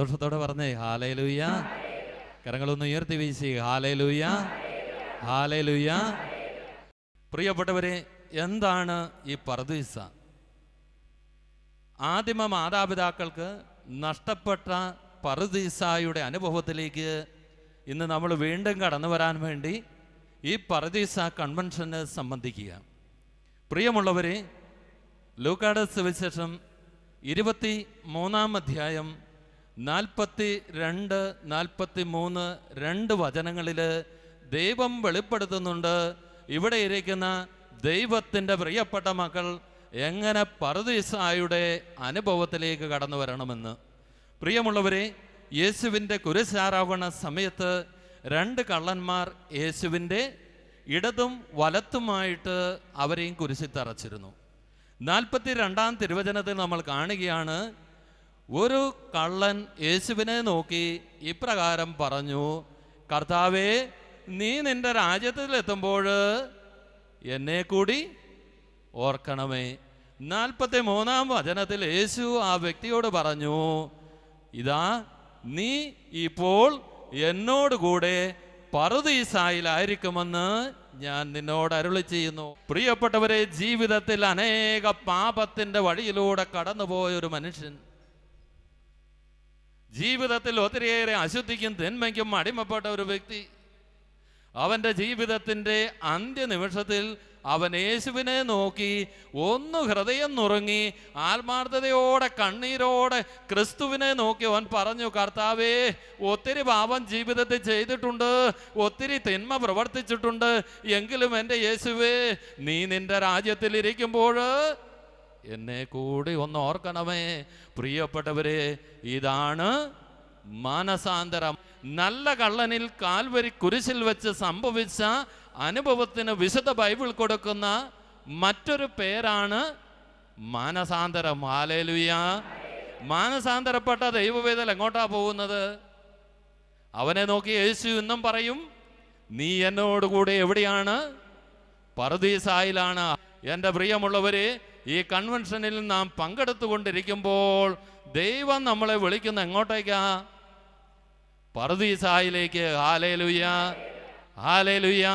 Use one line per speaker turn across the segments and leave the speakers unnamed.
സന്തോഷത്തോടെ പറഞ്ഞേ ഹാലേ ലൂയ കരങ്ങളൊന്ന് ഉയർത്തി വീശി ഹാലേ ലൂയ ഹാലേ ലൂയ പ്രിയപ്പെട്ടവരെ എന്താണ് ഈ പർദീസ ആദിമ മാതാപിതാക്കൾക്ക് നഷ്ടപ്പെട്ട പർദീസായുടെ അനുഭവത്തിലേക്ക് ഇന്ന് നമ്മൾ വീണ്ടും കടന്നു വരാൻ വേണ്ടി ഈ പർദീസ കൺവെൻഷന് സംബന്ധിക്കുക പ്രിയമുള്ളവരെ ലൂക്കാഡസ് സുവിശേഷം ഇരുപത്തി മൂന്നാം അധ്യായം നാൽപ്പത്തി രണ്ട് നാൽപ്പത്തി മൂന്ന് രണ്ട് വചനങ്ങളിൽ ദൈവം വെളിപ്പെടുത്തുന്നുണ്ട് ഇവിടെ ഇരിക്കുന്ന ദൈവത്തിൻ്റെ പ്രിയപ്പെട്ട മക്കൾ എങ്ങനെ പറദീസായുടെ അനുഭവത്തിലേക്ക് കടന്നു വരണമെന്ന് പ്രിയമുള്ളവരെ യേശുവിൻ്റെ കുരിശാരോഹണ സമയത്ത് രണ്ട് കള്ളന്മാർ യേശുവിൻ്റെ ഇടതും വലത്തുമായിട്ട് അവരെയും കുരിശിത്തറച്ചിരുന്നു നാൽപ്പത്തി രണ്ടാം തിരുവചനത്തിൽ നമ്മൾ കാണുകയാണ് ഒരു കള്ളൻ യേശുവിനെ നോക്കി ഇപ്രകാരം പറഞ്ഞു കർത്താവേ നീ നിന്റെ രാജ്യത്തിലെത്തുമ്പോൾ എന്നെ കൂടി ഓർക്കണമേ നാൽപ്പത്തി മൂന്നാം വചനത്തിൽ യേശു ആ വ്യക്തിയോട് പറഞ്ഞു ഇതാ നീ ഇപ്പോൾ എന്നോടുകൂടെ പറുദീസായിലായിരിക്കുമെന്ന് ഞാൻ നിന്നോട് അരുളി ചെയ്യുന്നു പ്രിയപ്പെട്ടവരെ ജീവിതത്തിൽ അനേക പാപത്തിൻ്റെ വഴിയിലൂടെ കടന്നുപോയ ഒരു മനുഷ്യൻ ജീവിതത്തിൽ ഒത്തിരിയേറെ അശുദ്ധിക്കും തിന്മയ്ക്കും അടിമപ്പെട്ട ഒരു വ്യക്തി അവൻ്റെ ജീവിതത്തിൻ്റെ അന്ത്യനിമിഷത്തിൽ അവൻ യേശുവിനെ നോക്കി ഒന്ന് ഹൃദയം നുറുങ്ങി ആത്മാർത്ഥതയോടെ കണ്ണീരോടെ ക്രിസ്തുവിനെ നോക്കി അവൻ പറഞ്ഞു കർത്താവേ ഒത്തിരി പാപം ജീവിതത്തിൽ ചെയ്തിട്ടുണ്ട് ഒത്തിരി തിന്മ പ്രവർത്തിച്ചിട്ടുണ്ട് എങ്കിലും എൻ്റെ യേശുവേ നീ നിൻ്റെ രാജ്യത്തിലിരിക്കുമ്പോൾ എന്നെ കൂടി ഒന്ന് ഓർക്കണമേ പ്രിയപ്പെട്ടവരെ ഇതാണ് മാനസാന്തരം നല്ല കള്ളനിൽ കാൽവരി കുരിശിൽ വെച്ച് സംഭവിച്ച അനുഭവത്തിന് വിശുദ്ധ ബൈബിൾ കൊടുക്കുന്ന മറ്റൊരു പേരാണ് മാനസാന്തരം ആലേലുയ മാനസാന്തരപ്പെട്ട ദൈവവേദൽ എങ്ങോട്ടാ പോകുന്നത് അവനെ നോക്കി യേശു എന്നും പറയും നീ എന്നോടുകൂടെ എവിടെയാണ് പറുദീസായിലാണ് എൻ്റെ പ്രിയമുള്ളവരെ ഈ കൺവെൻഷനിൽ നാം പങ്കെടുത്തുകൊണ്ടിരിക്കുമ്പോൾ ദൈവം നമ്മളെ വിളിക്കുന്ന എങ്ങോട്ടേക്കാ പർദീസായിലേക്ക് ഹാലേലുയ്യ ഹാലേലുയ്യ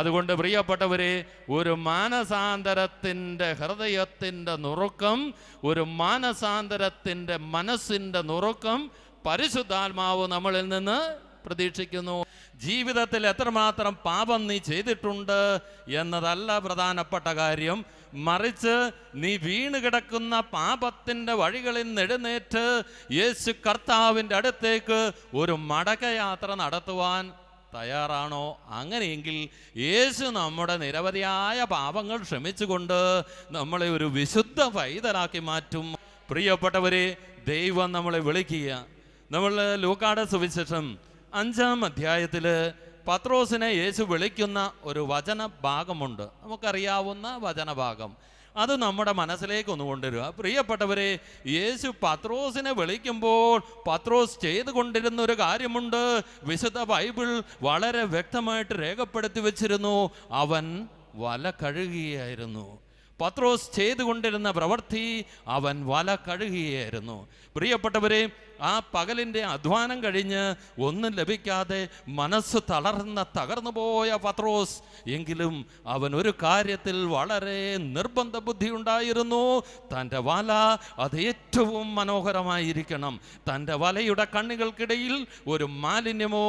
അതുകൊണ്ട് പ്രിയപ്പെട്ടവരെ ഒരു മാനസാന്തരത്തിൻ്റെ ഹൃദയത്തിൻ്റെ നുറുക്കം ഒരു മാനസാന്തരത്തിൻ്റെ മനസ്സിൻ്റെ നുറുക്കം പരിശുദ്ധാത്മാവ് നമ്മളിൽ നിന്ന് പ്രതീക്ഷിക്കുന്നു ജീവിതത്തിൽ എത്രമാത്രം പാപം നീ ചെയ്തിട്ടുണ്ട് എന്നതല്ല പ്രധാനപ്പെട്ട കാര്യം മറിച്ച് നീ വീണ് കിടക്കുന്ന പാപത്തിൻ്റെ വഴികളിൽ നെടുന്നേറ്റ് യേശു കർത്താവിൻ്റെ അടുത്തേക്ക് ഒരു മടക്കയാത്ര നടത്തുവാൻ തയ്യാറാണോ അങ്ങനെയെങ്കിൽ യേശു നമ്മുടെ നിരവധിയായ പാപങ്ങൾ ക്ഷമിച്ചുകൊണ്ട് നമ്മളെ ഒരു വിശുദ്ധ പൈതലാക്കി മാറ്റും പ്രിയപ്പെട്ടവരെ ദൈവം നമ്മളെ വിളിക്കുക നമ്മൾ ലൂക്കാട സുവിശേഷം അഞ്ചാം അധ്യായത്തിൽ പത്രോസിനെ യേശു വിളിക്കുന്ന ഒരു വചന ഭാഗമുണ്ട് നമുക്കറിയാവുന്ന വചനഭാഗം അത് നമ്മുടെ മനസ്സിലേക്ക് ഒന്ന് കൊണ്ടുവരിക പ്രിയപ്പെട്ടവരെ യേശു പത്രോസിനെ വിളിക്കുമ്പോൾ പത്രോസ് ചെയ്തു കൊണ്ടിരുന്ന ഒരു കാര്യമുണ്ട് വിശുദ്ധ ബൈബിൾ വളരെ വ്യക്തമായിട്ട് രേഖപ്പെടുത്തി വച്ചിരുന്നു അവൻ വല കഴുകുകയായിരുന്നു പത്രോസ് ചെയ്തുകൊണ്ടിരുന്ന പ്രവൃത്തി അവൻ വല കഴുകുകയായിരുന്നു പ്രിയപ്പെട്ടവരെ ആ പകലിൻ്റെ അധ്വാനം കഴിഞ്ഞ് ഒന്നും ലഭിക്കാതെ മനസ്സ് തളർന്ന തകർന്നു പോയ പത്രോസ് എങ്കിലും അവൻ ഒരു കാര്യത്തിൽ വളരെ നിർബന്ധ ബുദ്ധി ഉണ്ടായിരുന്നു തൻ്റെ വല അത് ഏറ്റവും മനോഹരമായിരിക്കണം തൻ്റെ വലയുടെ കണ്ണുകൾക്കിടയിൽ ഒരു മാലിന്യമോ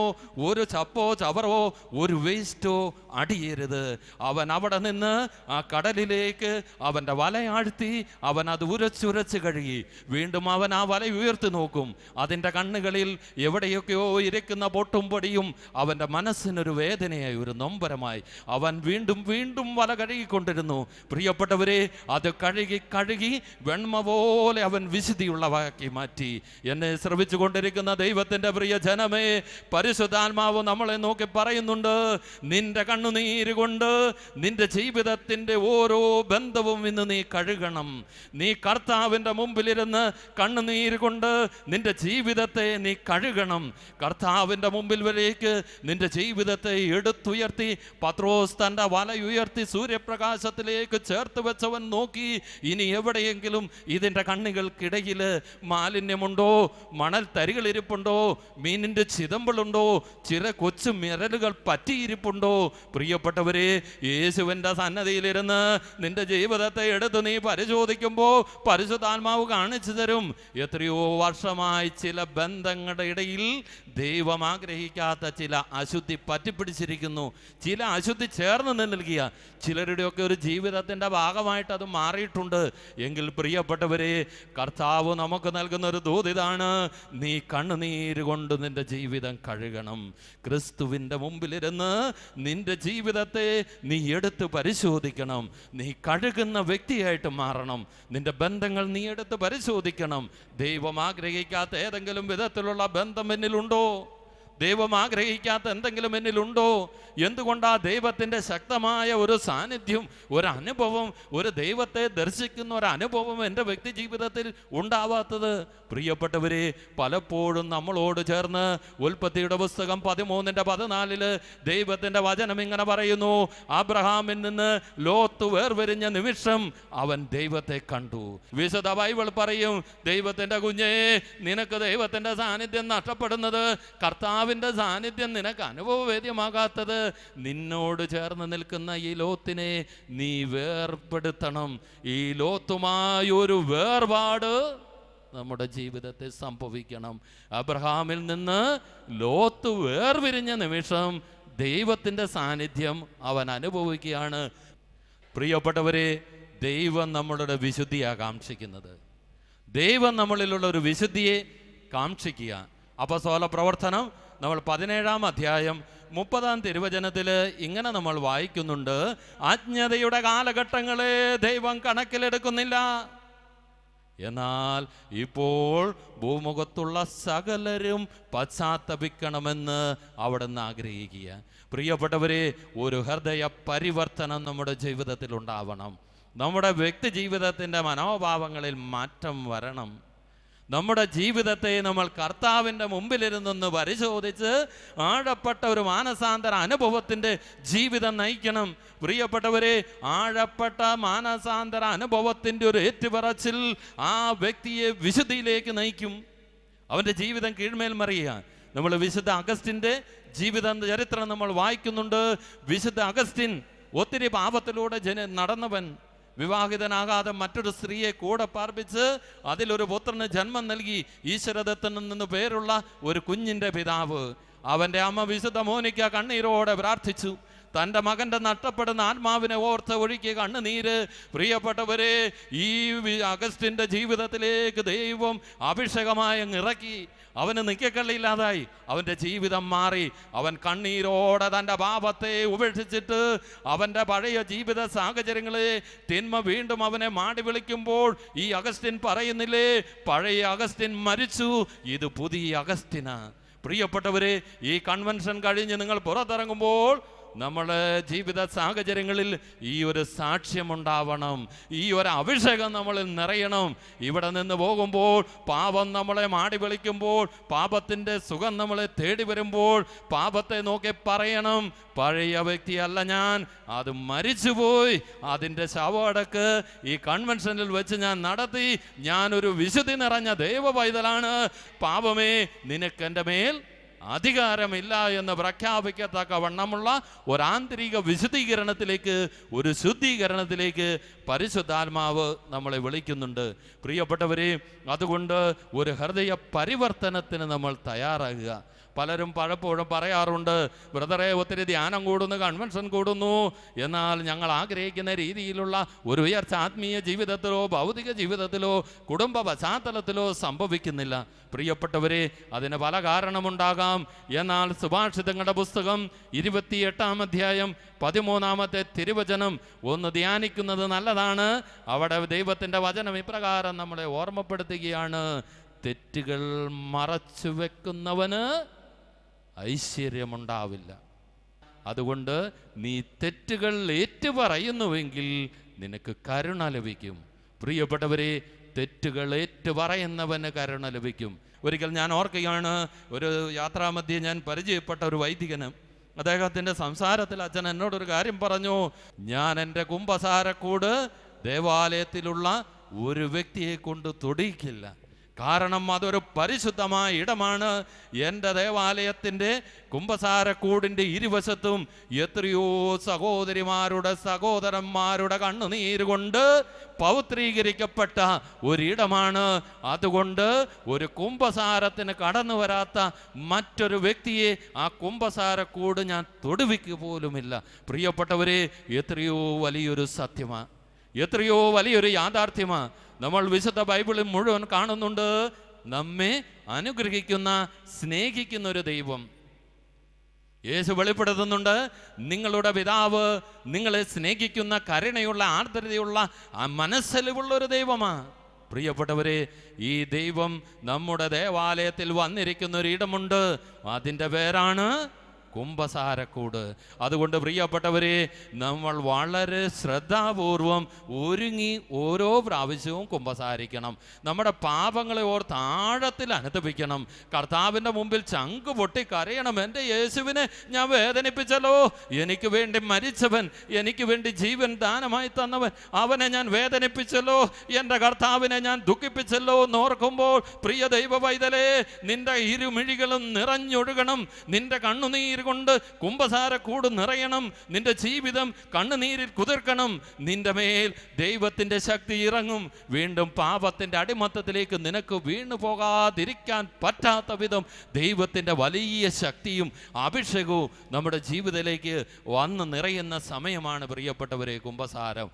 ഒരു ചപ്പോ ചവറോ ഒരു വേസ്റ്റോ അടിയരുത് അവൻ അവിടെ നിന്ന് ആ കടലിലേക്ക് അവൻ്റെ വലയാഴ്ത്തി അവൻ അത് ഉരച്ചുരച്ച് കഴുകി വീണ്ടും അവൻ ആ വല ഉയർത്തി നോക്കും അതിൻ്റെ കണ്ണുകളിൽ എവിടെയൊക്കെയോ ഇരിക്കുന്ന പൊട്ടും പൊടിയും അവൻ്റെ മനസ്സിനൊരു വേദനയായി ഒരു നൊമ്പരമായി അവൻ വീണ്ടും വീണ്ടും വല കഴുകിക്കൊണ്ടിരുന്നു പ്രിയപ്പെട്ടവരെ അത് കഴുകി കഴുകി വെണ്മ പോലെ അവൻ വിശുദ്ധിയുള്ളവാക്കി മാറ്റി എന്നെ ശ്രമിച്ചു കൊണ്ടിരിക്കുന്ന ദൈവത്തിൻ്റെ പ്രിയ ജനമേ പരിശുദ്ധാത്മാവ് നമ്മളെ നോക്കി പറയുന്നുണ്ട് നിന്റെ കണ്ണുനീര് കൊണ്ട് നിന്റെ ജീവിതത്തിൻ്റെ ഓരോ ബന്ധവും ഇന്ന് നീ കഴുകണം നീ കർത്താവിൻ്റെ മുമ്പിലിരുന്ന് കണ്ണുനീര് കൊണ്ട് നിന്റെ നിന്റെ ജീവിതത്തെ നീ കഴുകണം കർത്താവിൻ്റെ മുമ്പിൽ വരേക്ക് നിന്റെ ജീവിതത്തെ എടുത്തുയർത്തി പത്രോസ് തൻ്റെ വലയുയർത്തി സൂര്യപ്രകാശത്തിലേക്ക് ചേർത്ത് വെച്ചവൻ നോക്കി ഇനി എവിടെയെങ്കിലും ഇതിൻ്റെ കണ്ണുകൾക്കിടയിൽ മാലിന്യമുണ്ടോ മണൽ തരികളിരിപ്പുണ്ടോ മീനിൻ്റെ ചിതമ്പളുണ്ടോ ചില കൊച്ചു മിരലുകൾ പറ്റിയിരിപ്പുണ്ടോ പ്രിയപ്പെട്ടവരെ യേശുവിൻ്റെ സന്നദ്ധയിലിരുന്ന് നിന്റെ ജീവിതത്തെ എടുത്ത് നീ പരിശോധിക്കുമ്പോൾ പരിശുദ്ധാത്മാവ് കാണിച്ചു തരും എത്രയോ വർഷമായി നിമിത്തമായി ചില ബന്ധങ്ങളുടെ ഇടയിൽ ദൈവം ആഗ്രഹിക്കാത്ത ചില അശുദ്ധി പറ്റിപ്പിടിച്ചിരിക്കുന്നു ചില അശുദ്ധി ചേർന്ന് നൽകിയ ചിലരുടെയൊക്കെ ഒരു ജീവിതത്തിൻ്റെ ഭാഗമായിട്ട് അത് മാറിയിട്ടുണ്ട് എങ്കിൽ പ്രിയപ്പെട്ടവരെ കർത്താവ് നമുക്ക് നൽകുന്ന ഒരു ദൂതിതാണ് നീ കണ്ണുനീര് കൊണ്ട് നിന്റെ ജീവിതം കഴുകണം ക്രിസ്തുവിൻ്റെ മുമ്പിലിരുന്ന് നിന്റെ ജീവിതത്തെ നീ എടുത്ത് പരിശോധിക്കണം നീ കഴുകുന്ന വ്യക്തിയായിട്ട് മാറണം നിന്റെ ബന്ധങ്ങൾ നീ എടുത്ത് പരിശോധിക്കണം ദൈവം ആഗ്രഹിക്കാൻ ഇല്ലാത്ത ഏതെങ്കിലും വിധത്തിലുള്ള ബന്ധം എന്നിലുണ്ടോ ദൈവം ആഗ്രഹിക്കാത്ത എന്തെങ്കിലും എന്നിലുണ്ടോ എന്തുകൊണ്ടാ ദൈവത്തിൻ്റെ ശക്തമായ ഒരു സാന്നിധ്യം ഒരു അനുഭവം ഒരു ദൈവത്തെ ദർശിക്കുന്ന ഒരു അനുഭവം എൻ്റെ വ്യക്തി ജീവിതത്തിൽ ഉണ്ടാവാത്തത് പ്രിയപ്പെട്ടവരെ പലപ്പോഴും നമ്മളോട് ചേർന്ന് ഉൽപ്പത്തിയുടെ പുസ്തകം പതിമൂന്നിൻ്റെ പതിനാലില് ദൈവത്തിൻ്റെ വചനം ഇങ്ങനെ പറയുന്നു അബ്രഹാമിൽ നിന്ന് ലോത്ത് വേർവെരിഞ്ഞ നിമിഷം അവൻ ദൈവത്തെ കണ്ടു വിശുദ്ധ ബൈബിൾ പറയും ദൈവത്തിൻ്റെ കുഞ്ഞേ നിനക്ക് ദൈവത്തിൻ്റെ സാന്നിധ്യം നഷ്ടപ്പെടുന്നത് കർത്താവ് കർത്താവിൻ്റെ സാന്നിധ്യം നിനക്ക് അനുഭവവേദ്യമാകാത്തത് നിന്നോട് ചേർന്ന് നിൽക്കുന്ന ഈ ലോത്തിനെ നീ വേർപ്പെടുത്തണം ഈ ലോത്തുമായി ഒരു വേർപാട് നമ്മുടെ ജീവിതത്തെ സംഭവിക്കണം അബ്രഹാമിൽ നിന്ന് ലോത്ത് വേർപിരിഞ്ഞ നിമിഷം ദൈവത്തിൻ്റെ സാന്നിധ്യം അവൻ അനുഭവിക്കുകയാണ് പ്രിയപ്പെട്ടവരെ ദൈവം നമ്മളുടെ വിശുദ്ധിയാണ് കാക്ഷിക്കുന്നത് ദൈവം നമ്മളിലുള്ള ഒരു വിശുദ്ധിയെ കാക്ഷിക്കുക അപസോല പ്രവർത്തനം നമ്മൾ പതിനേഴാം അധ്യായം മുപ്പതാം തിരുവചനത്തിൽ ഇങ്ങനെ നമ്മൾ വായിക്കുന്നുണ്ട് ആജ്ഞതയുടെ കാലഘട്ടങ്ങളെ ദൈവം കണക്കിലെടുക്കുന്നില്ല എന്നാൽ ഇപ്പോൾ ഭൂമുഖത്തുള്ള സകലരും പശ്ചാത്തപിക്കണമെന്ന് അവിടുന്ന് ആഗ്രഹിക്കുക പ്രിയപ്പെട്ടവരെ ഒരു ഹൃദയ പരിവർത്തനം നമ്മുടെ ജീവിതത്തിൽ ഉണ്ടാവണം നമ്മുടെ വ്യക്തി ജീവിതത്തിൻ്റെ മനോഭാവങ്ങളിൽ മാറ്റം വരണം നമ്മുടെ ജീവിതത്തെ നമ്മൾ കർത്താവിൻ്റെ മുമ്പിലിരുന്നൊന്ന് പരിശോധിച്ച് ആഴപ്പെട്ട ഒരു മാനസാന്തര അനുഭവത്തിൻ്റെ ജീവിതം നയിക്കണം പ്രിയപ്പെട്ടവരെ ആഴപ്പെട്ട മാനസാന്തര അനുഭവത്തിൻ്റെ ഒരു ഏറ്റുപറച്ചിൽ ആ വ്യക്തിയെ വിശുദ്ധിയിലേക്ക് നയിക്കും അവൻ്റെ ജീവിതം കീഴ്മേൽ മറിയുക നമ്മൾ വിശുദ്ധ അഗസ്റ്റിൻ്റെ ജീവിത ചരിത്രം നമ്മൾ വായിക്കുന്നുണ്ട് വിശുദ്ധ അഗസ്റ്റിൻ ഒത്തിരി പാപത്തിലൂടെ ജന നടന്നവൻ വിവാഹിതനാകാതെ മറ്റൊരു സ്ത്രീയെ കൂടെ പാർപ്പിച്ച് അതിലൊരു പുത്രന് ജന്മം നൽകി ഈശ്വരദത്തിൽ നിന്ന് പേരുള്ള ഒരു കുഞ്ഞിൻ്റെ പിതാവ് അവൻ്റെ അമ്മ വിശുദ്ധ മോനിക്ക കണ്ണീരോടെ പ്രാർത്ഥിച്ചു തൻ്റെ മകൻ്റെ നഷ്ടപ്പെടുന്ന ആത്മാവിനെ ഓർത്ത് ഒഴുക്കി കണ്ണുനീര് പ്രിയപ്പെട്ടവരെ ഈ അഗസ്റ്റിൻ്റെ ജീവിതത്തിലേക്ക് ദൈവം അഭിഷേകമായി ഇറക്കി അവന് നിൽക്കക്കള്ളില്ലാതായി അവൻ്റെ ജീവിതം മാറി അവൻ കണ്ണീരോടെ തൻ്റെ പാപത്തെ ഉപേക്ഷിച്ചിട്ട് അവൻ്റെ പഴയ ജീവിത സാഹചര്യങ്ങളെ തിന്മ വീണ്ടും അവനെ മാടി വിളിക്കുമ്പോൾ ഈ അഗസ്റ്റിൻ പറയുന്നില്ലേ പഴയ അഗസ്റ്റിൻ മരിച്ചു ഇത് പുതിയ അഗസ്റ്റിനാണ് പ്രിയപ്പെട്ടവരെ ഈ കൺവെൻഷൻ കഴിഞ്ഞ് നിങ്ങൾ പുറത്തിറങ്ങുമ്പോൾ നമ്മുടെ ജീവിത സാഹചര്യങ്ങളിൽ ഈ ഒരു സാക്ഷ്യമുണ്ടാവണം ഈ ഒരു അഭിഷേകം നമ്മളിൽ നിറയണം ഇവിടെ നിന്ന് പോകുമ്പോൾ പാപം നമ്മളെ മാടി വിളിക്കുമ്പോൾ പാപത്തിൻ്റെ സുഖം നമ്മളെ തേടി വരുമ്പോൾ പാപത്തെ നോക്കി പറയണം പഴയ വ്യക്തിയല്ല ഞാൻ അത് മരിച്ചുപോയി അതിൻ്റെ ശവടക്ക് ഈ കൺവെൻഷനിൽ വെച്ച് ഞാൻ നടത്തി ഞാനൊരു വിശുദ്ധി നിറഞ്ഞ ദൈവ പൈതലാണ് പാപമേ നിനക്കെൻ്റെ മേൽ അധികാരമില്ല എന്ന് പ്രഖ്യാപിക്കത്തക്ക വണ്ണമുള്ള ആന്തരിക വിശുദ്ധീകരണത്തിലേക്ക് ഒരു ശുദ്ധീകരണത്തിലേക്ക് പരിശുദ്ധാത്മാവ് നമ്മളെ വിളിക്കുന്നുണ്ട് പ്രിയപ്പെട്ടവരെ അതുകൊണ്ട് ഒരു ഹൃദയ പരിവർത്തനത്തിന് നമ്മൾ തയ്യാറാകുക പലരും പലപ്പോഴും പറയാറുണ്ട് ബ്രദറെ ഒത്തിരി ധ്യാനം കൂടുന്നു കൺവെൻഷൻ കൂടുന്നു എന്നാൽ ഞങ്ങൾ ആഗ്രഹിക്കുന്ന രീതിയിലുള്ള ഒരു ഉയർച്ച ആത്മീയ ജീവിതത്തിലോ ഭൗതിക ജീവിതത്തിലോ കുടുംബ പശ്ചാത്തലത്തിലോ സംഭവിക്കുന്നില്ല പ്രിയപ്പെട്ടവരെ അതിന് പല കാരണമുണ്ടാകാം ഉണ്ടാകാം എന്നാൽ സുഭാഷിതങ്ങളുടെ പുസ്തകം ഇരുപത്തിയെട്ടാം അധ്യായം പതിമൂന്നാമത്തെ തിരുവചനം ഒന്ന് ധ്യാനിക്കുന്നത് നല്ലതാണ് അവിടെ ദൈവത്തിൻ്റെ വചനം ഇപ്രകാരം നമ്മളെ ഓർമ്മപ്പെടുത്തുകയാണ് തെറ്റുകൾ മറച്ചു വെക്കുന്നവന് ഐശ്വര്യമുണ്ടാവില്ല അതുകൊണ്ട് നീ തെറ്റുകൾ ഏറ്റുപറയുന്നുവെങ്കിൽ നിനക്ക് കരുണ ലഭിക്കും പ്രിയപ്പെട്ടവരെ തെറ്റുകൾ ഏറ്റുപറയുന്നവന് കരുണ ലഭിക്കും ഒരിക്കൽ ഞാൻ ഓർക്കുകയാണ് ഒരു യാത്രാമധ്യേ ഞാൻ പരിചയപ്പെട്ട ഒരു വൈദികന് അദ്ദേഹത്തിൻ്റെ സംസാരത്തിൽ അച്ഛൻ എന്നോടൊരു കാര്യം പറഞ്ഞു ഞാൻ എൻ്റെ കുംഭസാരക്കൂട് ദേവാലയത്തിലുള്ള ഒരു വ്യക്തിയെ കൊണ്ട് തൊടിയിക്കില്ല കാരണം അതൊരു പരിശുദ്ധമായ ഇടമാണ് എൻ്റെ ദേവാലയത്തിൻ്റെ കുംഭസാരക്കൂടിൻ്റെ ഇരുവശത്തും എത്രയോ സഹോദരിമാരുടെ സഹോദരന്മാരുടെ കണ്ണുനീര് കൊണ്ട് പൗത്രീകരിക്കപ്പെട്ട ഒരിടമാണ് അതുകൊണ്ട് ഒരു കുംഭസാരത്തിന് കടന്നു വരാത്ത മറ്റൊരു വ്യക്തിയെ ആ കുംഭസാരക്കൂട് ഞാൻ തൊടുവിക്ക് പോലുമില്ല പ്രിയപ്പെട്ടവരെ എത്രയോ വലിയൊരു സത്യമാണ് എത്രയോ വലിയൊരു യാഥാർത്ഥ്യമാണ് നമ്മൾ വിശുദ്ധ ബൈബിളിൽ മുഴുവൻ കാണുന്നുണ്ട് നമ്മെ അനുഗ്രഹിക്കുന്ന സ്നേഹിക്കുന്ന ഒരു ദൈവം യേശു വെളിപ്പെടുത്തുന്നുണ്ട് നിങ്ങളുടെ പിതാവ് നിങ്ങളെ സ്നേഹിക്കുന്ന കരുണയുള്ള ആർദ്രതയുള്ള മനസ്സലിവുള്ള ഒരു ദൈവമാ പ്രിയപ്പെട്ടവരെ ഈ ദൈവം നമ്മുടെ ദേവാലയത്തിൽ വന്നിരിക്കുന്ന ഒരു ഇടമുണ്ട് അതിൻ്റെ പേരാണ് കുംഭസാരക്കൂട് അതുകൊണ്ട് പ്രിയപ്പെട്ടവരെ നമ്മൾ വളരെ ശ്രദ്ധാപൂർവം ഒരുങ്ങി ഓരോ പ്രാവശ്യവും കുംഭസാരിക്കണം നമ്മുടെ പാപങ്ങളെ ഓർത്ത് ആഴത്തിൽ അനുദപിക്കണം കർത്താവിൻ്റെ മുമ്പിൽ ചങ്ക് പൊട്ടി കരയണം എൻ്റെ യേശുവിനെ ഞാൻ വേദനിപ്പിച്ചല്ലോ എനിക്ക് വേണ്ടി മരിച്ചവൻ എനിക്ക് വേണ്ടി ജീവൻ ദാനമായി തന്നവൻ അവനെ ഞാൻ വേദനിപ്പിച്ചല്ലോ എൻ്റെ കർത്താവിനെ ഞാൻ ദുഃഖിപ്പിച്ചല്ലോ എന്ന് ഓർക്കുമ്പോൾ പ്രിയ ദൈവ വൈതലേ നിന്റെ ഇരുമിഴികളും നിറഞ്ഞൊഴുകണം നിന്റെ കണ്ണുനീർ കൊണ്ട് കൂട് നിറയണം നിന്റെ ജീവിതം കണ്ണുനീരിൽ കുതിർക്കണം നിന്റെ മേൽ ദൈവത്തിൻ്റെ ശക്തി ഇറങ്ങും വീണ്ടും പാപത്തിൻ്റെ അടിമത്തത്തിലേക്ക് നിനക്ക് വീണു പോകാതിരിക്കാൻ പറ്റാത്ത വിധം ദൈവത്തിൻ്റെ വലിയ ശക്തിയും അഭിഷേകവും നമ്മുടെ ജീവിതത്തിലേക്ക് വന്ന് നിറയുന്ന സമയമാണ് പ്രിയപ്പെട്ടവരെ കുംഭസാരം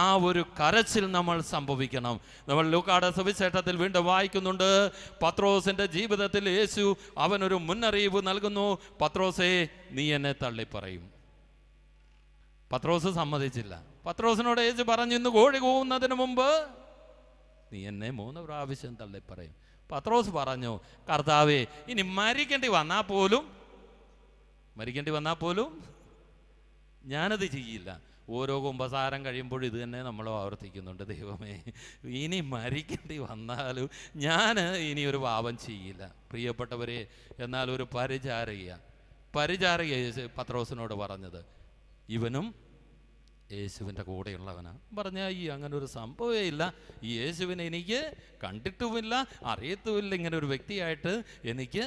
ആ ഒരു കരച്ചിൽ നമ്മൾ സംഭവിക്കണം നമ്മൾ ലൂക്കാട സുവിശേഷത്തിൽ വീണ്ടും വായിക്കുന്നുണ്ട് പത്രോസിൻ്റെ ജീവിതത്തിൽ യേശു അവനൊരു മുന്നറിയിപ്പ് നൽകുന്നു പത്രോസേ നീ എന്നെ തള്ളിപ്പറയും പത്രോസ് സമ്മതിച്ചില്ല പത്രോസിനോട് യേശു പറഞ്ഞു ഇന്ന് കോഴി കൂവുന്നതിന് മുമ്പ് നീ എന്നെ മൂന്ന് പ്രാവശ്യം തള്ളിപ്പറയും പത്രോസ് പറഞ്ഞു കർത്താവേ ഇനി മരിക്കേണ്ടി വന്നാൽ പോലും മരിക്കേണ്ടി വന്നാൽ പോലും ഞാനത് ചെയ്യില്ല ഓരോ കുമ്പസാരം കഴിയുമ്പോൾ ഇത് തന്നെ നമ്മൾ ആവർത്തിക്കുന്നുണ്ട് ദൈവമേ ഇനി മരിക്കേണ്ടി വന്നാലും ഞാൻ ഇനി ഒരു പാപം ചെയ്യില്ല പ്രിയപ്പെട്ടവരെ എന്നാൽ ഒരു പരിചാരക പരിചാരക യേശു പത്രോസിനോട് പറഞ്ഞത് ഇവനും യേശുവിൻ്റെ കൂടെയുള്ളവനാണ് പറഞ്ഞ ഈ അങ്ങനെ ഒരു സംഭവമേ ഇല്ല ഈ യേശുവിനെ എനിക്ക് കണ്ടിട്ടുമില്ല അറിയത്തുമില്ല ഇങ്ങനെ ഒരു വ്യക്തിയായിട്ട് എനിക്ക്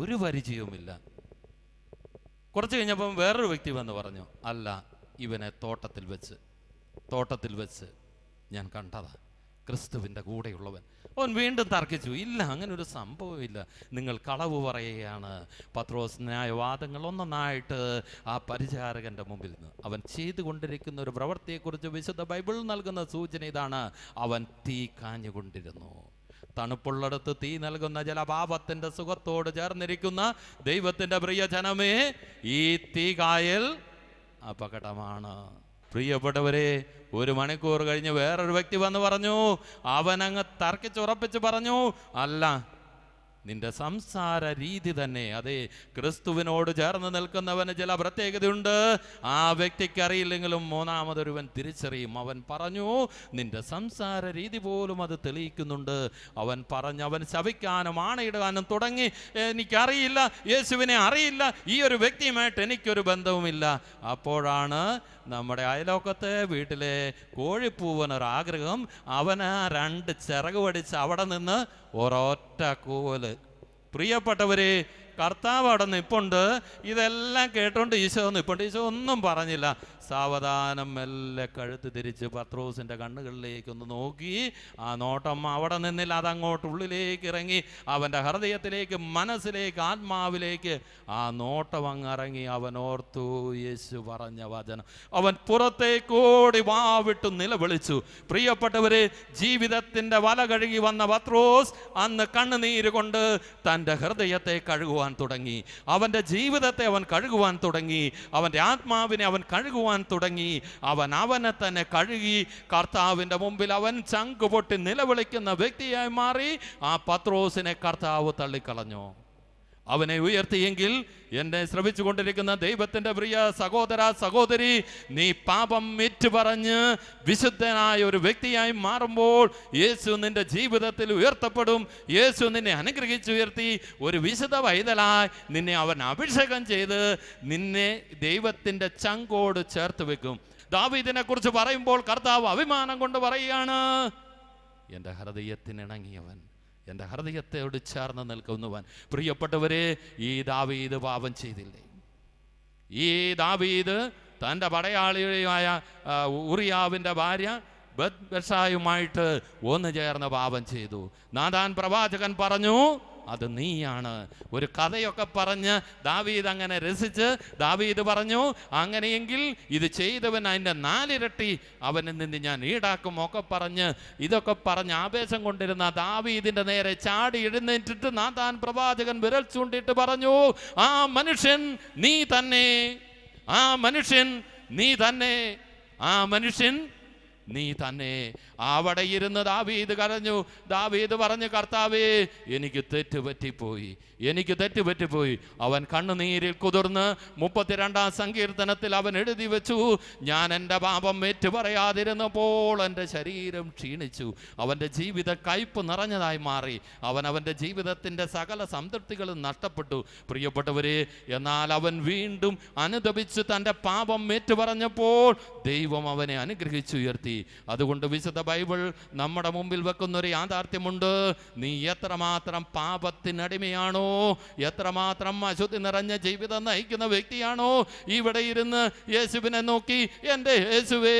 ഒരു പരിചയവുമില്ല കുറച്ച് കഴിഞ്ഞപ്പം വേറൊരു വ്യക്തി വന്ന് പറഞ്ഞു അല്ല ഇവനെ തോട്ടത്തിൽ വെച്ച് തോട്ടത്തിൽ വെച്ച് ഞാൻ കണ്ടതാണ് ക്രിസ്തുവിൻ്റെ കൂടെയുള്ളവൻ അവൻ വീണ്ടും തർക്കിച്ചു ഇല്ല അങ്ങനെ ഒരു സംഭവമില്ല നിങ്ങൾ കളവ് പറയുകയാണ് പത്രോസ് ന്യായവാദങ്ങൾ ഒന്നൊന്നായിട്ട് ആ പരിചാരകൻ്റെ മുമ്പിൽ നിന്ന് അവൻ ചെയ്തുകൊണ്ടിരിക്കുന്ന ഒരു പ്രവൃത്തിയെക്കുറിച്ച് വിശുദ്ധ ബൈബിൾ നൽകുന്ന സൂചന ഇതാണ് അവൻ തീ കാഞ്ഞുകൊണ്ടിരുന്നു തണുപ്പുള്ളിടത്ത് തീ നൽകുന്ന ജലപാപത്തിൻ്റെ സുഖത്തോട് ചേർന്നിരിക്കുന്ന ദൈവത്തിൻ്റെ പ്രിയ ജനമേ ഈ തീ കായൽ അപകടമാണ് പ്രിയപ്പെട്ടവരെ ഒരു മണിക്കൂർ കഴിഞ്ഞ് വേറൊരു വ്യക്തി വന്ന് പറഞ്ഞു അവനങ്ങ് തർക്കിച്ചുറപ്പിച്ച് പറഞ്ഞു അല്ല നിന്റെ സംസാര രീതി തന്നെ അതെ ക്രിസ്തുവിനോട് ചേർന്ന് നിൽക്കുന്നവന് ചില പ്രത്യേകതയുണ്ട് ആ വ്യക്തിക്ക് അറിയില്ലെങ്കിലും മൂന്നാമതൊരുവൻ തിരിച്ചറിയും അവൻ പറഞ്ഞു നിന്റെ സംസാര രീതി പോലും അത് തെളിയിക്കുന്നുണ്ട് അവൻ പറഞ്ഞു അവൻ ശവിക്കാനും ആണയിടാനും തുടങ്ങി എനിക്കറിയില്ല യേശുവിനെ അറിയില്ല ഈ ഒരു വ്യക്തിയുമായിട്ട് എനിക്കൊരു ബന്ധവുമില്ല അപ്പോഴാണ് നമ്മുടെ അയലോക്കത്തെ വീട്ടിലെ കോഴിപ്പൂവനൊരാഗ്രഹം അവന് രണ്ട് ചിറക് പഠിച്ച് അവിടെ നിന്ന് ഒരൊറ്റ കൂവല് പ്രിയപ്പെട്ടവരെ കർത്താവ് അവിടെ നിപ്പുണ്ട് ഇതെല്ലാം കേട്ടോണ്ട് ഈശോ നിപ്പുണ്ട് ഈശോ ഒന്നും പറഞ്ഞില്ല സാവധാനം മെല്ലെ കഴുത്ത് തിരിച്ച് പത്രോസിൻ്റെ കണ്ണുകളിലേക്ക് ഒന്ന് നോക്കി ആ നോട്ടം അവിടെ നിന്നില്ല അതങ്ങോട്ട് ഉള്ളിലേക്ക് ഇറങ്ങി അവൻ്റെ ഹൃദയത്തിലേക്ക് മനസ്സിലേക്ക് ആത്മാവിലേക്ക് ആ നോട്ടം അങ്ങ് ഇറങ്ങി അവൻ ഓർത്തു യേശു പറഞ്ഞ വചനം അവൻ പുറത്തേക്കോടി വാവിട്ട് നിലവിളിച്ചു പ്രിയപ്പെട്ടവരെ ജീവിതത്തിൻ്റെ വല കഴുകി വന്ന പത്രോസ് അന്ന് കണ്ണുനീര് കൊണ്ട് തൻ്റെ ഹൃദയത്തെ കഴുകുവാൻ തുടങ്ങി അവൻ്റെ ജീവിതത്തെ അവൻ കഴുകുവാൻ തുടങ്ങി അവൻ്റെ ആത്മാവിനെ അവൻ കഴുകുവാൻ കാണാൻ തുടങ്ങി അവൻ അവനെ തന്നെ കഴുകി കർത്താവിൻ്റെ മുമ്പിൽ അവൻ ചങ്ക് പൊട്ടി നിലവിളിക്കുന്ന വ്യക്തിയായി മാറി ആ പത്രോസിനെ കർത്താവ് തള്ളിക്കളഞ്ഞു അവനെ ഉയർത്തിയെങ്കിൽ എന്നെ കൊണ്ടിരിക്കുന്ന ദൈവത്തിന്റെ പ്രിയ സഹോദര സഹോദരി നീ പാപം ഏറ്റുപറഞ്ഞ് വിശുദ്ധനായ ഒരു വ്യക്തിയായി മാറുമ്പോൾ യേശു നിന്റെ ജീവിതത്തിൽ ഉയർത്തപ്പെടും യേശു നിന്നെ അനുഗ്രഹിച്ചുയർത്തി ഒരു വിശുദ്ധ വൈതലായി നിന്നെ അവൻ അഭിഷേകം ചെയ്ത് നിന്നെ ദൈവത്തിന്റെ ചങ്കോട് ചേർത്ത് വെക്കും ദാവീദിനെ കുറിച്ച് പറയുമ്പോൾ കർത്താവ് അഭിമാനം കൊണ്ട് പറയുകയാണ് എൻ്റെ ഹൃദയത്തിനിണങ്ങിയവൻ എൻ്റെ ഹൃദയത്തെയോട് ചേർന്ന് നിൽക്കുന്നുവാൻ പ്രിയപ്പെട്ടവരെ ഈ ദാവീദ് പാപം ചെയ്തില്ലേ ഈ ദാവീദ് തൻ്റെ പടയാളിയായ ഉറിയാവിൻ്റെ ഭാര്യ ബത്ബഷായുമായിട്ട് ഒന്ന് ചേർന്ന് പാപം ചെയ്തു നാദാൻ പ്രവാചകൻ പറഞ്ഞു അത് നീയാണ് ഒരു കഥയൊക്കെ പറഞ്ഞ് ദാവീദ് അങ്ങനെ രസിച്ച് ദാവീദ് പറഞ്ഞു അങ്ങനെയെങ്കിൽ ഇത് ചെയ്തവൻ അതിൻ്റെ നാലിരട്ടി അവനിൽ നിന്ന് ഞാൻ ഈടാക്കും ഒക്കെ പറഞ്ഞ് ഇതൊക്കെ പറഞ്ഞ് ആവേശം കൊണ്ടിരുന്ന ദാവീദിൻ്റെ നേരെ ചാടി എഴുന്നേറ്റിട്ട് താൻ പ്രവാചകൻ വിരൽ ചൂണ്ടിയിട്ട് പറഞ്ഞു ആ മനുഷ്യൻ നീ തന്നെ ആ മനുഷ്യൻ നീ തന്നെ ആ മനുഷ്യൻ നീ തന്നെ അവിടെ ഇരുന്ന് ദാവീദ് കരഞ്ഞു ദാവീദ് പറഞ്ഞു കർത്താവേ എനിക്ക് തെറ്റുപറ്റിപ്പോയി എനിക്ക് തെറ്റുപറ്റിപ്പോയി അവൻ കണ്ണുനീരിൽ കുതിർന്ന് മുപ്പത്തിരണ്ടാം സങ്കീർത്തനത്തിൽ അവൻ എഴുതി വെച്ചു ഞാൻ എൻ്റെ പാപം ഏറ്റുപറയാതിരുന്നപ്പോൾ എൻ്റെ ശരീരം ക്ഷീണിച്ചു അവൻ്റെ ജീവിത കയ്പ് നിറഞ്ഞതായി മാറി അവൻ അവൻ്റെ ജീവിതത്തിൻ്റെ സകല സംതൃപ്തികളും നഷ്ടപ്പെട്ടു പ്രിയപ്പെട്ടവരെ എന്നാൽ അവൻ വീണ്ടും അനുദപിച്ച് തൻ്റെ പാപം പറഞ്ഞപ്പോൾ ദൈവം അവനെ അനുഗ്രഹിച്ചുയർത്തി അതുകൊണ്ട് വിശുദ്ധ ബൈബിൾ നമ്മുടെ മുമ്പിൽ വെക്കുന്നൊരു യാഥാർത്ഥ്യമുണ്ട് നീ എത്രമാത്രം പാപത്തിനടിമയാണോ എത്രമാത്രം അശുദ്ധി നിറഞ്ഞ ജീവിതം നയിക്കുന്ന വ്യക്തിയാണോ ഇവിടെ ഇരുന്ന് യേശുവിനെ നോക്കി എൻ്റെ യേശുവേ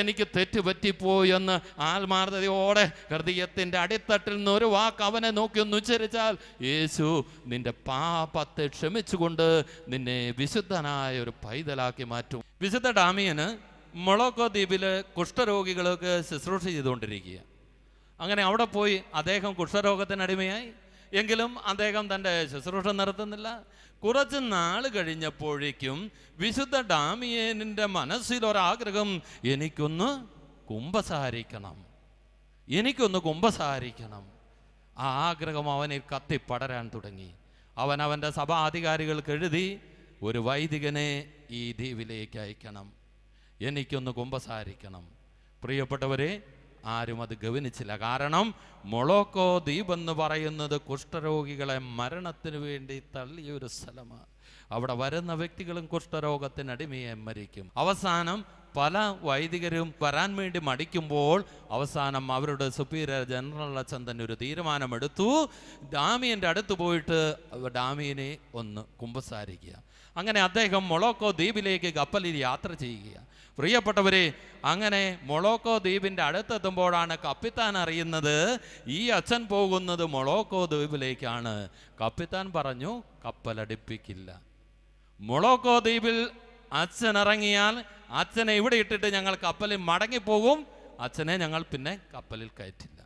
എനിക്ക് തെറ്റുപറ്റിപ്പോയെന്ന് ആത്മാർത്ഥതയോടെ ഹൃദയത്തിൻ്റെ അടിത്തട്ടിൽ നിന്ന് ഒരു വാക്ക് അവനെ നോക്കി ഒന്ന് ഉച്ചരിച്ചാൽ യേശു നിന്റെ പാപത്തെ ക്ഷമിച്ചുകൊണ്ട് നിന്നെ വിശുദ്ധനായ ഒരു പൈതലാക്കി മാറ്റും വിശുദ്ധ ഡാമിയന് മൊളോക്കോ ദ്വീപിൽ കുഷ്ഠരോഗികൾക്ക് ശുശ്രൂഷ ചെയ്തുകൊണ്ടിരിക്കുക അങ്ങനെ അവിടെ പോയി അദ്ദേഹം കുഷ്ഠരോഗത്തിനടിമയായി എങ്കിലും അദ്ദേഹം തൻ്റെ ശുശ്രൂഷ നടത്തുന്നില്ല കുറച്ച് നാൾ കഴിഞ്ഞപ്പോഴേക്കും വിശുദ്ധ ഡാമിയേനിൻ്റെ മനസ്സിലൊരാഗ്രഹം എനിക്കൊന്ന് കുംഭസഹരിക്കണം എനിക്കൊന്ന് കുംഭസഹരിക്കണം ആ ആഗ്രഹം അവനിൽ കത്തിപ്പടരാൻ തുടങ്ങി അവൻ അവൻ്റെ സഭാധികാരികൾക്ക് എഴുതി ഒരു വൈദികനെ ഈ ദ്വീപിലേക്ക് അയക്കണം എനിക്കൊന്ന് കുമ്പസാരിക്കണം പ്രിയപ്പെട്ടവരെ ആരും അത് ഗവനിച്ചില്ല കാരണം മൊളോക്കോ ദ്വീപ് എന്ന് പറയുന്നത് കുഷ്ഠരോഗികളെ മരണത്തിന് വേണ്ടി തള്ളിയ ഒരു സ്ഥലമാണ് അവിടെ വരുന്ന വ്യക്തികളും കുഷ്ഠരോഗത്തിനടിമയെ മരിക്കും അവസാനം പല വൈദികരും വരാൻ വേണ്ടി മടിക്കുമ്പോൾ അവസാനം അവരുടെ സുപ്പീരിയർ ജനറൽ അച്ഛൻ ഒരു തീരുമാനമെടുത്തു ഡാമിയൻ്റെ അടുത്ത് പോയിട്ട് ഡാമിയനെ ഒന്ന് കുമ്പസാരിക്കുക അങ്ങനെ അദ്ദേഹം മൊളോക്കോ ദ്വീപിലേക്ക് കപ്പലിൽ യാത്ര ചെയ്യുകയാണ് പ്രിയപ്പെട്ടവരെ അങ്ങനെ മൊളോക്കോ ദ്വീപിൻ്റെ അടുത്തെത്തുമ്പോഴാണ് കപ്പിത്താൻ അറിയുന്നത് ഈ അച്ഛൻ പോകുന്നത് മൊളോക്കോ ദ്വീപിലേക്കാണ് കപ്പിത്താൻ പറഞ്ഞു കപ്പലടിപ്പിക്കില്ല മൊളോക്കോ ദ്വീപിൽ അച്ഛൻ ഇറങ്ങിയാൽ അച്ഛനെ ഇവിടെ ഇട്ടിട്ട് ഞങ്ങൾ കപ്പലിൽ മടങ്ങിപ്പോകും അച്ഛനെ ഞങ്ങൾ പിന്നെ കപ്പലിൽ കയറ്റില്ല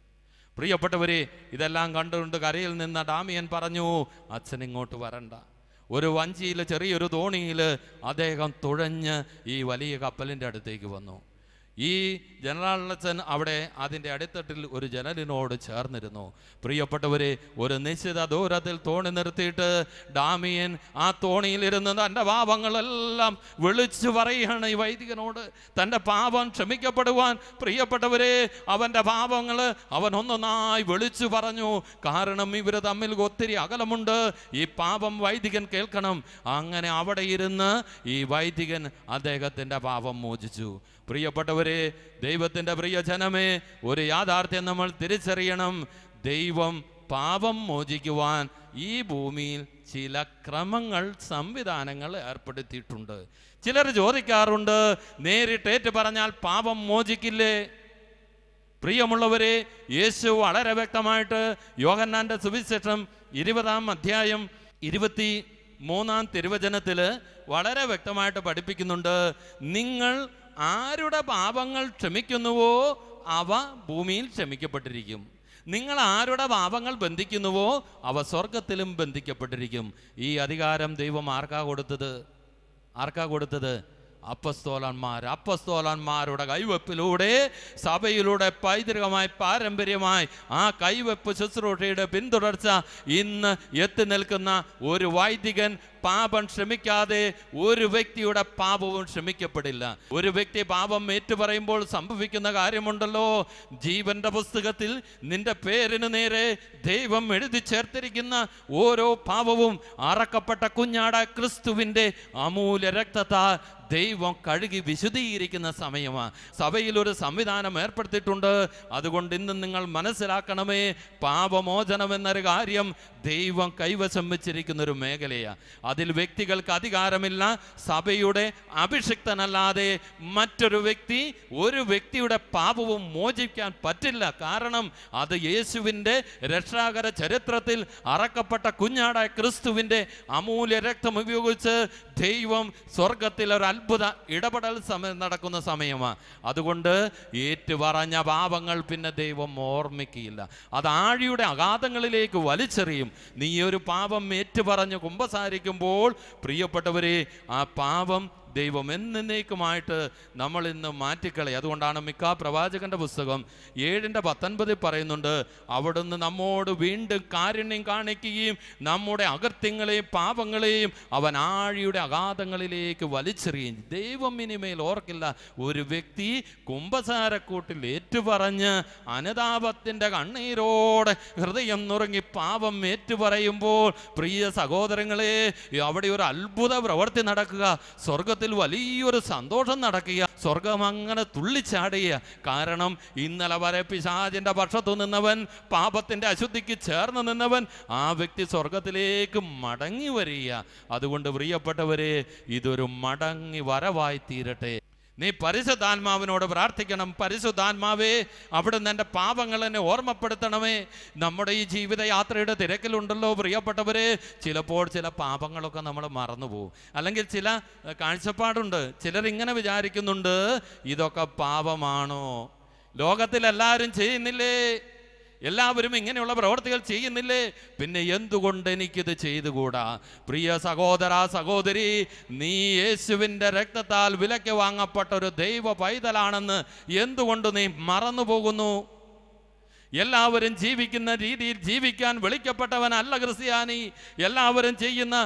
പ്രിയപ്പെട്ടവരെ ഇതെല്ലാം കണ്ടുകൊണ്ട് കരയിൽ നിന്ന ഡാമിയൻ പറഞ്ഞു അച്ഛൻ ഇങ്ങോട്ട് വരണ്ട ഒരു വഞ്ചിയിൽ ചെറിയൊരു തോണിയിൽ അദ്ദേഹം തുഴഞ്ഞ് ഈ വലിയ കപ്പലിൻ്റെ അടുത്തേക്ക് വന്നു ഈ ജനറലച്ചൻ അവിടെ അതിൻ്റെ അടിത്തട്ടിൽ ഒരു ജനലിനോട് ചേർന്നിരുന്നു പ്രിയപ്പെട്ടവരെ ഒരു നിശ്ചിത ദൂരത്തിൽ തോണി നിർത്തിയിട്ട് ഡാമിയൻ ആ തോണിയിലിരുന്ന് തൻ്റെ പാപങ്ങളെല്ലാം വിളിച്ചു പറയുകയാണ് ഈ വൈദികനോട് തൻ്റെ പാപം ക്ഷമിക്കപ്പെടുവാൻ പ്രിയപ്പെട്ടവരെ അവൻ്റെ പാപങ്ങൾ അവൻ ഒന്നൊന്നായി വിളിച്ചു പറഞ്ഞു കാരണം ഇവർ തമ്മിൽ ഒത്തിരി അകലമുണ്ട് ഈ പാപം വൈദികൻ കേൾക്കണം അങ്ങനെ അവിടെ ഇരുന്ന് ഈ വൈദികൻ അദ്ദേഹത്തിൻ്റെ പാപം മോചിച്ചു പ്രിയപ്പെട്ടവരെ ദൈവത്തിൻ്റെ പ്രിയജനമേ ഒരു യാഥാർത്ഥ്യം നമ്മൾ തിരിച്ചറിയണം ദൈവം പാപം മോചിക്കുവാൻ ഈ ഭൂമിയിൽ ചില ക്രമങ്ങൾ സംവിധാനങ്ങൾ ഏർപ്പെടുത്തിയിട്ടുണ്ട് ചിലർ ചോദിക്കാറുണ്ട് നേരിട്ടേറ്റ് പറഞ്ഞാൽ പാപം മോചിക്കില്ലേ പ്രിയമുള്ളവരെ യേശു വളരെ വ്യക്തമായിട്ട് യോഹന്നാൻ്റെ സുവിശേഷം ഇരുപതാം അധ്യായം ഇരുപത്തി മൂന്നാം തിരുവചനത്തിൽ വളരെ വ്യക്തമായിട്ട് പഠിപ്പിക്കുന്നുണ്ട് നിങ്ങൾ ആരുടെ പാപങ്ങൾ ക്ഷമിക്കുന്നുവോ അവ ഭൂമിയിൽ ക്ഷമിക്കപ്പെട്ടിരിക്കും നിങ്ങൾ ആരുടെ പാപങ്ങൾ ബന്ധിക്കുന്നുവോ അവ സ്വർഗത്തിലും ബന്ധിക്കപ്പെട്ടിരിക്കും ഈ അധികാരം ദൈവം ആർക്കാ കൊടുത്തത് ആർക്കാ കൊടുത്തത് അപ്പസ്തോലന്മാർ അപ്പസ്തോലന്മാരുടെ കൈവെപ്പിലൂടെ സഭയിലൂടെ പൈതൃകമായി പാരമ്പര്യമായി ആ കൈവെപ്പ് ശുശ്രൂഷയുടെ പിന്തുടർച്ച ഇന്ന് എത്തി നിൽക്കുന്ന ഒരു വൈദികൻ പാപം ക്ഷമിക്കാതെ ഒരു വ്യക്തിയുടെ പാപവും ശ്രമിക്കപ്പെടില്ല ഒരു വ്യക്തി പാപം ഏറ്റുപറയുമ്പോൾ സംഭവിക്കുന്ന കാര്യമുണ്ടല്ലോ ജീവന്റെ പുസ്തകത്തിൽ നിന്റെ പേരിന് നേരെ ദൈവം എഴുതി ചേർത്തിരിക്കുന്ന ഓരോ പാപവും അറക്കപ്പെട്ട കുഞ്ഞാട ക്രിസ്തുവിൻ്റെ അമൂല്യ രക്തത്താൽ ദൈവം കഴുകി വിശുദ്ധീകരിക്കുന്ന സമയമാണ് സഭയിൽ ഒരു സംവിധാനം ഏർപ്പെടുത്തിയിട്ടുണ്ട് അതുകൊണ്ട് ഇന്ന് നിങ്ങൾ മനസ്സിലാക്കണമേ പാപമോചനം എന്നൊരു കാര്യം ദൈവം കൈവശം വെച്ചിരിക്കുന്ന ഒരു മേഖലയാണ് അതിൽ വ്യക്തികൾക്ക് അധികാരമില്ല സഭയുടെ അഭിഷിക്തനല്ലാതെ മറ്റൊരു വ്യക്തി ഒരു വ്യക്തിയുടെ പാപവും മോചിക്കാൻ പറ്റില്ല കാരണം അത് യേശുവിൻ്റെ രക്ഷാകര ചരിത്രത്തിൽ അറക്കപ്പെട്ട കുഞ്ഞാടായ ക്രിസ്തുവിൻ്റെ അമൂല്യ രക്തം ഉപയോഗിച്ച് ദൈവം സ്വർഗത്തിൽ ഒരു അത്ഭുത ഇടപെടൽ സമയം നടക്കുന്ന സമയമാണ് അതുകൊണ്ട് ഏറ്റുപറഞ്ഞ പാപങ്ങൾ പിന്നെ ദൈവം ഓർമ്മിക്കുകയില്ല അത് ആഴിയുടെ അഗാധങ്ങളിലേക്ക് വലിച്ചെറിയും നീ ഒരു പാപം ഏറ്റുപറഞ്ഞ് കുമ്പസാരിക്കുമ്പോൾ പ്രിയപ്പെട്ടവരെ ആ പാപം ദൈവം എന്നേക്കുമായിട്ട് നമ്മൾ ഇന്ന് മാറ്റിക്കളി അതുകൊണ്ടാണ് മിക്ക പ്രവാചകന്റെ പുസ്തകം ഏഴിൻ്റെ പത്തൊൻപതിൽ പറയുന്നുണ്ട് അവിടുന്ന് നമ്മോട് വീണ്ടും കാരുണ്യം കാണിക്കുകയും നമ്മുടെ അകൃത്യങ്ങളെയും പാപങ്ങളെയും അവൻ ആഴിയുടെ അഗാധങ്ങളിലേക്ക് വലിച്ചെറിയും ദൈവം ഇനിമേൽ ഓർക്കില്ല ഒരു വ്യക്തി കുംഭസാരക്കൂട്ടിൽ ഏറ്റുപറഞ്ഞ് അനുതാപത്തിൻ്റെ കണ്ണീരോടെ ഹൃദയം നുറുങ്ങി പാപം ഏറ്റുപറയുമ്പോൾ പ്രിയ സഹോദരങ്ങളെ അവിടെ ഒരു അത്ഭുത പ്രവൃത്തി നടക്കുക സ്വർഗത്തിൽ ജീവിതത്തിൽ വലിയൊരു സന്തോഷം നടക്കുക സ്വർഗം അങ്ങനെ തുള്ളിച്ചാടുക കാരണം ഇന്നലെ വരെ പിശാചിന്റെ പക്ഷത്തു നിന്നവൻ പാപത്തിന്റെ അശുദ്ധിക്ക് ചേർന്ന് നിന്നവൻ ആ വ്യക്തി സ്വർഗത്തിലേക്ക് മടങ്ങി വരിക അതുകൊണ്ട് പ്രിയപ്പെട്ടവരെ ഇതൊരു മടങ്ങി വരവായി തീരട്ടെ നീ പരിശുദ്ധാത്മാവിനോട് പ്രാർത്ഥിക്കണം പരിശുദ്ധാത്മാവേ നിന്ന് എൻ്റെ പാപങ്ങൾ എന്നെ ഓർമ്മപ്പെടുത്തണമേ നമ്മുടെ ഈ ജീവിതയാത്രയുടെ തിരക്കിലുണ്ടല്ലോ പ്രിയപ്പെട്ടവരെ ചിലപ്പോൾ ചില പാപങ്ങളൊക്കെ നമ്മൾ മറന്നുപോകും അല്ലെങ്കിൽ ചില കാഴ്ചപ്പാടുണ്ട് ഇങ്ങനെ വിചാരിക്കുന്നുണ്ട് ഇതൊക്കെ പാപമാണോ ലോകത്തിലെല്ലാവരും ചെയ്യുന്നില്ലേ എല്ലാവരും ഇങ്ങനെയുള്ള പ്രവർത്തികൾ ചെയ്യുന്നില്ലേ പിന്നെ എന്തുകൊണ്ട് എനിക്കിത് ചെയ്തുകൂടാ പ്രിയ സഹോദര സഹോദരി നീ യേശുവിൻ്റെ രക്തത്താൽ വിലയ്ക്ക് വാങ്ങപ്പെട്ട ഒരു ദൈവ പൈതലാണെന്ന് എന്തുകൊണ്ട് നീ മറന്നു പോകുന്നു എല്ലാവരും ജീവിക്കുന്ന രീതിയിൽ ജീവിക്കാൻ വിളിക്കപ്പെട്ടവനല്ല ക്രിസ്ത്യാനി എല്ലാവരും ചെയ്യുന്ന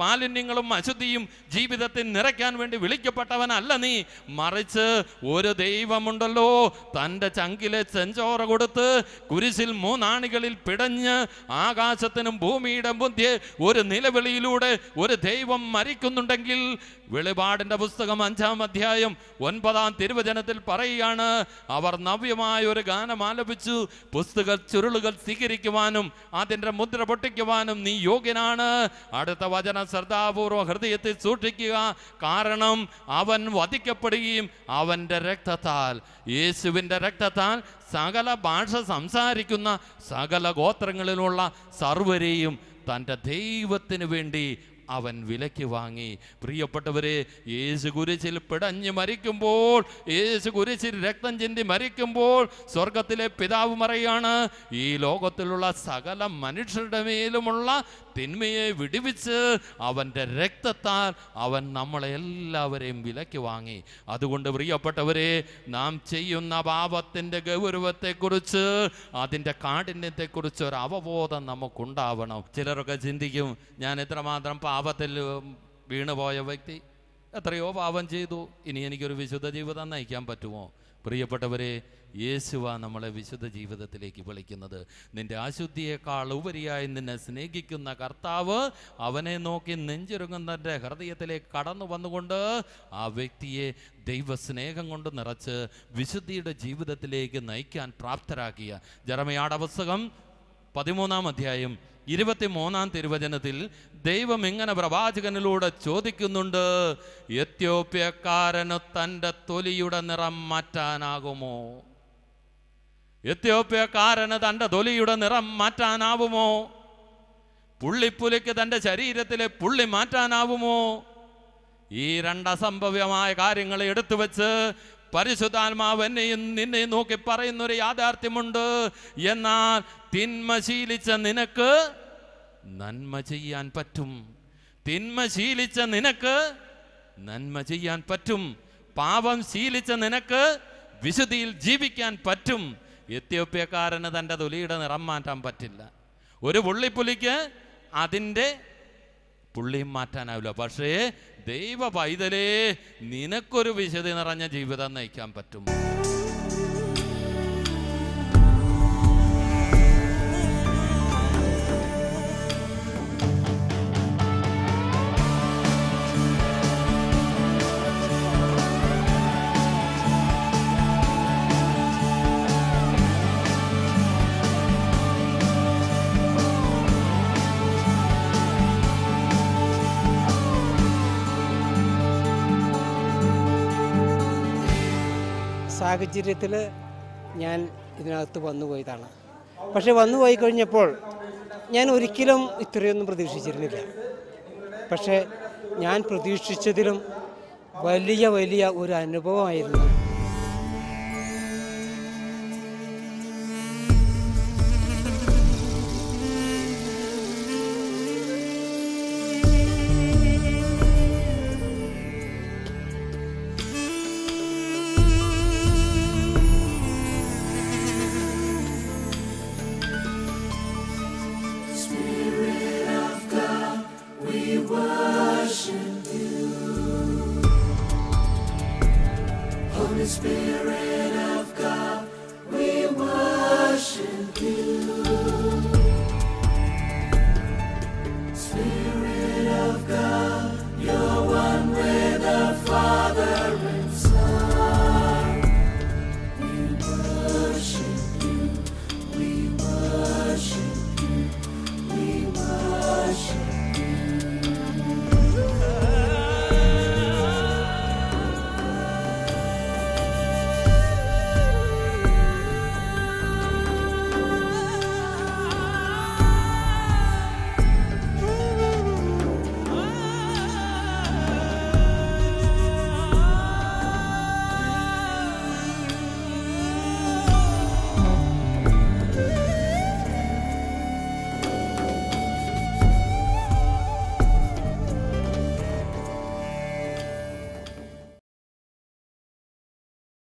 മാലിന്യങ്ങളും അശുദ്ധിയും ജീവിതത്തിൽ നിറയ്ക്കാൻ വേണ്ടി വിളിക്കപ്പെട്ടവനല്ല നീ മറിച്ച് ഒരു ദൈവമുണ്ടല്ലോ തൻ്റെ ചങ്കിലെ ചെഞ്ചോറ കൊടുത്ത് കുരിശിൽ മൂന്നാണികളിൽ പിടഞ്ഞ് ആകാശത്തിനും ഭൂമിയുടെ ബുദ്ധി ഒരു നിലവിളിയിലൂടെ ഒരു ദൈവം മരിക്കുന്നുണ്ടെങ്കിൽ വെളിപാടിൻ്റെ പുസ്തകം അഞ്ചാം അധ്യായം ഒൻപതാം തിരുവചനത്തിൽ പറയുകയാണ് അവർ നവ്യമായ ഒരു ഗാനം ആലപിച്ചു പുസ്തക ചുരുളുകൾ സ്വീകരിക്കുവാനും അതിൻ്റെ മുദ്ര പൊട്ടിക്കുവാനും നീ യോഗ്യനാണ് അടുത്ത വചന ശ്രദ്ധാപൂർവം ഹൃദയത്തിൽ സൂക്ഷിക്കുക കാരണം അവൻ വധിക്കപ്പെടുകയും അവൻ്റെ രക്തത്താൽ യേശുവിൻ്റെ രക്തത്താൽ സകല ഭാഷ സംസാരിക്കുന്ന സകല ഗോത്രങ്ങളിലുള്ള സർവരെയും തൻ്റെ ദൈവത്തിന് വേണ്ടി അവൻ വിലയ്ക്ക് വാങ്ങി പ്രിയപ്പെട്ടവരെ യേശു കുരിശിൽ പിടഞ്ഞ് മരിക്കുമ്പോൾ യേശു കുരിശിൽ രക്തം ചിന്തി മരിക്കുമ്പോൾ സ്വർഗത്തിലെ പിതാവ് മറയാണ് ഈ ലോകത്തിലുള്ള സകല മനുഷ്യരുടെ മേലുമുള്ള തിന്മയെ വിടിവിച്ച് അവൻ്റെ രക്തത്താൽ അവൻ നമ്മളെ എല്ലാവരെയും വിലയ്ക്ക് വാങ്ങി അതുകൊണ്ട് പ്രിയപ്പെട്ടവരെ നാം ചെയ്യുന്ന പാപത്തിൻ്റെ ഗൗരവത്തെക്കുറിച്ച് അതിൻ്റെ കാഠിന്യത്തെക്കുറിച്ച് ഒരു അവബോധം നമുക്കുണ്ടാവണം ചിലരൊക്കെ ചിന്തിക്കും ഞാൻ എത്രമാത്രം പാപത്തിൽ വീണുപോയ വ്യക്തി എത്രയോ പാപം ചെയ്തു ഇനി എനിക്കൊരു വിശുദ്ധ ജീവിതം നയിക്കാൻ പറ്റുമോ പ്രിയപ്പെട്ടവരെ യേശുവ നമ്മളെ വിശുദ്ധ ജീവിതത്തിലേക്ക് വിളിക്കുന്നത് നിന്റെ അശുദ്ധിയേക്കാൾ ഉപരിയായി നിന്നെ സ്നേഹിക്കുന്ന കർത്താവ് അവനെ നോക്കി നെഞ്ചിരുങ്ങുന്നതിൻ്റെ ഹൃദയത്തിലേക്ക് കടന്നു വന്നുകൊണ്ട് ആ വ്യക്തിയെ ദൈവസ്നേഹം കൊണ്ട് നിറച്ച് വിശുദ്ധിയുടെ ജീവിതത്തിലേക്ക് നയിക്കാൻ പ്രാപ്തരാക്കിയ ജറമയാടവസകം പതിമൂന്നാം അധ്യായം ഇരുപത്തിമൂന്നാം തിരുവചനത്തിൽ ദൈവം ഇങ്ങനെ പ്രവാചകനിലൂടെ ചോദിക്കുന്നുണ്ട് എത്യോപ്യക്കാരന് തൻ്റെ തൊലിയുടെ നിറം മാറ്റാനാകുമോ എത്യോപ്യക്കാരന് തൻ്റെ തൊലിയുടെ നിറം മാറ്റാനാവുമോ പുള്ളിപ്പുലിക്ക് തൻ്റെ ശരീരത്തിലെ പുള്ളി മാറ്റാനാവുമോ ഈ രണ്ടസംഭവ്യമായ കാര്യങ്ങൾ എടുത്തു വെച്ച് പരിശുദ്ധാത്മാവ് എന്നെയും നിന്നെയും നോക്കി പറയുന്നൊരു യാഥാർത്ഥ്യമുണ്ട് എന്നാൽ തിന്മ ശീലിച്ച നിനക്ക് നന്മ ചെയ്യാൻ പറ്റും തിന്മ ശീലിച്ച നിനക്ക് നന്മ ചെയ്യാൻ പറ്റും പാപം ശീലിച്ച നിനക്ക് വിശുദ്ധിയിൽ ജീവിക്കാൻ പറ്റും എത്യോപ്യക്കാരന് തൻ്റെ തൊലിയുടെ നിറം മാറ്റാൻ പറ്റില്ല ഒരു പുള്ളിപ്പുലിക്ക് അതിൻ്റെ പുള്ളിയും മാറ്റാനാവില്ല പക്ഷേ ദൈവ പൈതലേ നിനക്കൊരു വിശുദ്ധി നിറഞ്ഞ ജീവിതം നയിക്കാൻ പറ്റും സാഹചര്യത്തിൽ ഞാൻ ഇതിനകത്ത് വന്നുപോയതാണ് പക്ഷേ വന്നുപോയി കഴിഞ്ഞപ്പോൾ ഞാൻ ഒരിക്കലും ഇത്രയൊന്നും പ്രതീക്ഷിച്ചിരുന്നില്ല പക്ഷേ ഞാൻ പ്രതീക്ഷിച്ചതിലും വലിയ വലിയ ഒരു അനുഭവമായിരുന്നു